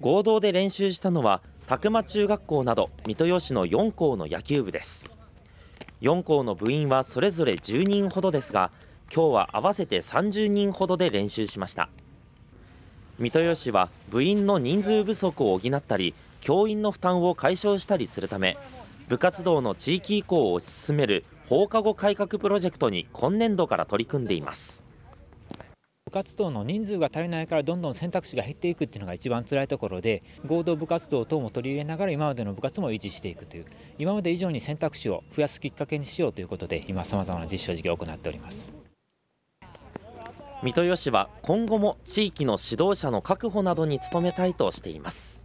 合同で練習したのは宅間中学校など三豊市の4校の野球部です4校の部員はそれぞれ10人ほどですが今日は合わせて30人ほどで練習しました三豊市は部員の人数不足を補ったり教員の負担を解消したりするため部活動の地域移行を進める放課後改革プロジェクトに今年度から取り組んでいます活動の人数が足りないからどんどん選択肢が減っていくっていうのが一番辛いところで合同部活動等も取り入れながら今までの部活も維持していくという今まで以上に選択肢を増やすきっかけにしようということで今さまざまな実証事業を行っております。三豊市は今後も地域の指導者の確保などに努めたいとしています。